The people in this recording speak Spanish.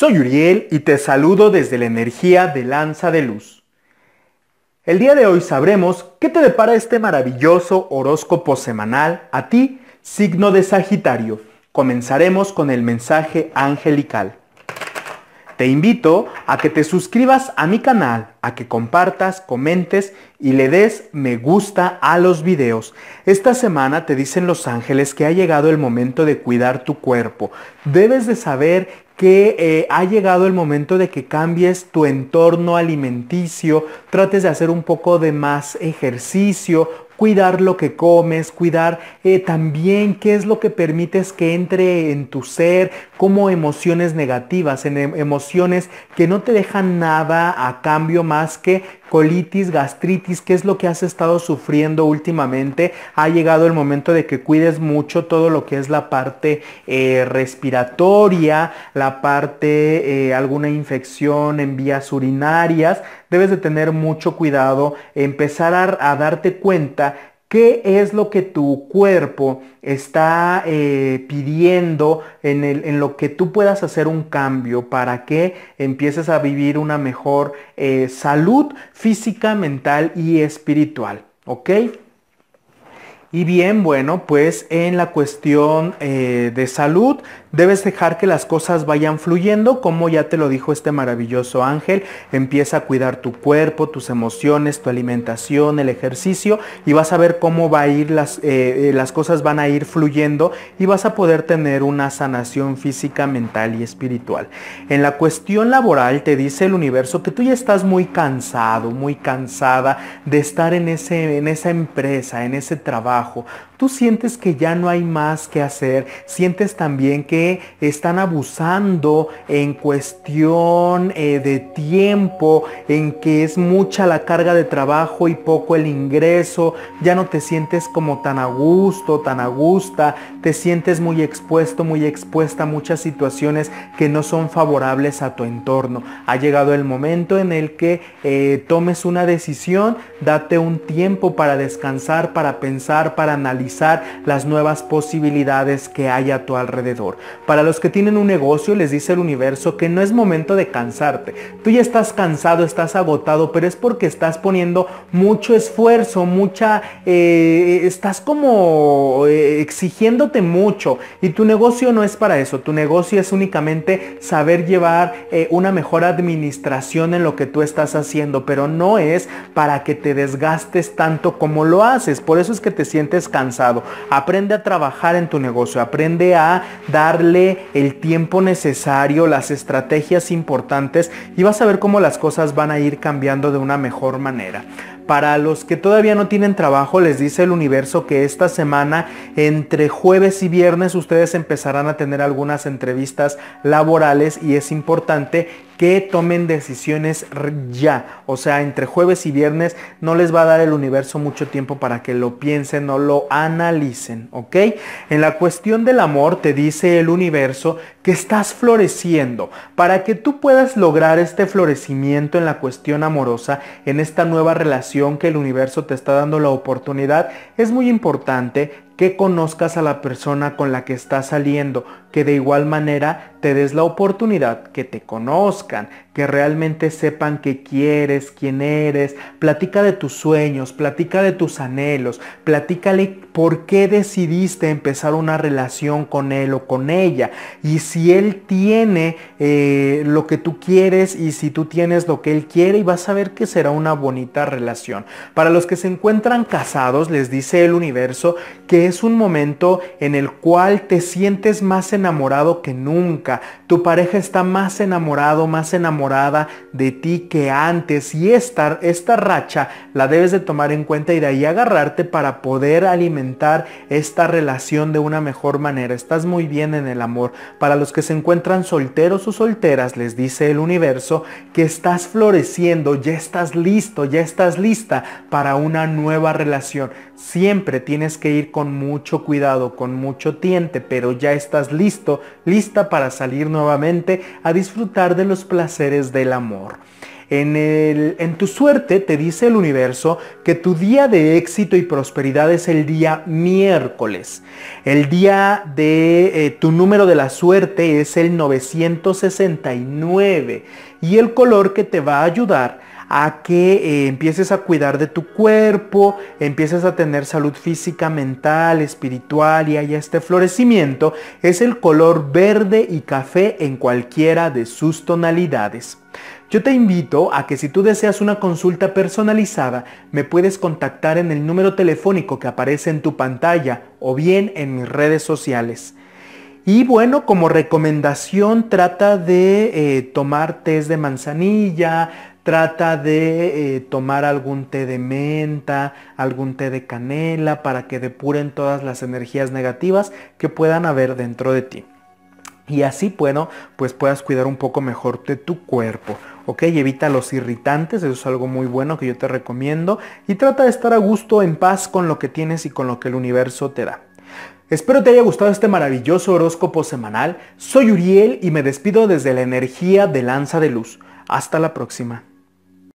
Soy Uriel y te saludo desde la energía de Lanza de Luz. El día de hoy sabremos qué te depara este maravilloso horóscopo semanal a ti, signo de Sagitario. Comenzaremos con el mensaje angelical. Te invito a que te suscribas a mi canal, a que compartas, comentes y le des me gusta a los videos. Esta semana te dicen los ángeles que ha llegado el momento de cuidar tu cuerpo. Debes de saber que eh, ha llegado el momento de que cambies tu entorno alimenticio, trates de hacer un poco de más ejercicio, cuidar lo que comes, cuidar eh, también qué es lo que permites que entre en tu ser, como emociones negativas, en em, emociones que no te dejan nada a cambio más que colitis, gastritis, qué es lo que has estado sufriendo últimamente. Ha llegado el momento de que cuides mucho todo lo que es la parte eh, respiratoria, la parte, eh, alguna infección en vías urinarias. Debes de tener mucho cuidado, empezar a darte cuenta ¿Qué es lo que tu cuerpo está eh, pidiendo en, lo que tú puedas hacer un cambio para que empieces a vivir una mejor eh, salud física, mental y espiritual? ¿Ok? Y bien, bueno, pues en la cuestión eh, de salud Debes dejar que las cosas vayan fluyendo, como ya te lo dijo este maravilloso ángel. Empieza a cuidar tu cuerpo, tus emociones, tu alimentación, el ejercicio y vas a ver cómo va a ir las, eh, eh, las cosas van a ir fluyendo y vas a poder tener una sanación física, mental y espiritual. En la cuestión laboral te dice el universo que tú ya estás muy cansado, muy cansada de estar en, ese, en esa empresa, en ese trabajo. Tú sientes que ya no hay más que hacer, sientes también que están abusando en cuestión eh, de tiempo, en que es mucha la carga de trabajo y poco el ingreso, ya no te sientes como tan a gusto, tan a gusta, te sientes muy expuesto, muy expuesta a muchas situaciones que no son favorables a tu entorno. Ha llegado el momento en el que eh, tomes una decisión, date un tiempo para descansar, para pensar, para analizar las nuevas posibilidades que hay a tu alrededor. Para los que tienen un negocio, les dice el universo que no es momento de cansarte. Tú ya estás cansado, estás agotado, pero es porque estás poniendo mucho esfuerzo, mucha... Eh, estás como eh, exigiéndote mucho y tu negocio no es para eso. Tu negocio es únicamente saber llevar eh, una mejor administración en lo que tú estás haciendo, pero no es para que te desgastes tanto como lo haces. Por eso es que te sientes cansado. Aprende a trabajar en tu negocio, aprende a dar el tiempo necesario, las estrategias importantes y vas a ver cómo las cosas van a ir cambiando de una mejor manera. Para los que todavía no tienen trabajo, les dice el universo que esta semana, entre jueves y viernes, ustedes empezarán a tener algunas entrevistas laborales y es importante que tomen decisiones ya. O sea, entre jueves y viernes no les va a dar el universo mucho tiempo para que lo piensen o lo analicen, ¿ok? En la cuestión del amor, te dice el universo que estás floreciendo. Para que tú puedas lograr este florecimiento en la cuestión amorosa, en esta nueva relación que el universo te está dando la oportunidad, es muy importante que conozcas a la persona con la que estás saliendo, que de igual manera te des la oportunidad, que te conozcan, que realmente sepan qué quieres, quién eres, platica de tus sueños, platica de tus anhelos, platícale por qué decidiste empezar una relación con él o con ella y si él tiene eh, lo que tú quieres y si tú tienes lo que él quiere y vas a ver que será una bonita relación. Para los que se encuentran casados, les dice el universo que es un momento en el cual te sientes más en enamorado que nunca. Tu pareja está más enamorado, más enamorada de ti que antes. Y esta, esta racha la debes de tomar en cuenta y de ahí agarrarte para poder alimentar esta relación de una mejor manera. Estás muy bien en el amor. Para los que se encuentran solteros o solteras, les dice el universo que estás floreciendo, ya estás listo, ya estás lista para una nueva relación. Siempre tienes que ir con mucho cuidado, con mucho tiente, pero ya estás listo lista para salir nuevamente a disfrutar de los placeres del amor. En, el, en, tu suerte te dice el universo que tu día de éxito y prosperidad es el día miércoles. El día de eh, tu número de la suerte es el 969 y el color que te va a ayudar a que eh, empieces a cuidar de tu cuerpo, empieces a tener salud física, mental, espiritual y haya este florecimiento, es el color verde y café en cualquiera de sus tonalidades. Yo te invito a que si tú deseas una consulta personalizada, me puedes contactar en el número telefónico que aparece en tu pantalla o bien en mis redes sociales. Y bueno, como recomendación trata de eh, tomar té de manzanilla, trata de eh, tomar algún té de menta, algún té de canela para que depuren todas las energías negativas que puedan haber dentro de ti. Y así, bueno, pues puedas cuidar un poco mejor de tu cuerpo. ¿ok? Evita los irritantes, eso es algo muy bueno que yo te recomiendo. Y trata de estar a gusto, en paz con lo que tienes y con lo que el universo te da. Espero te haya gustado este maravilloso horóscopo semanal. Soy Uriel y me despido desde la energía de Lanza de Luz. Hasta la próxima.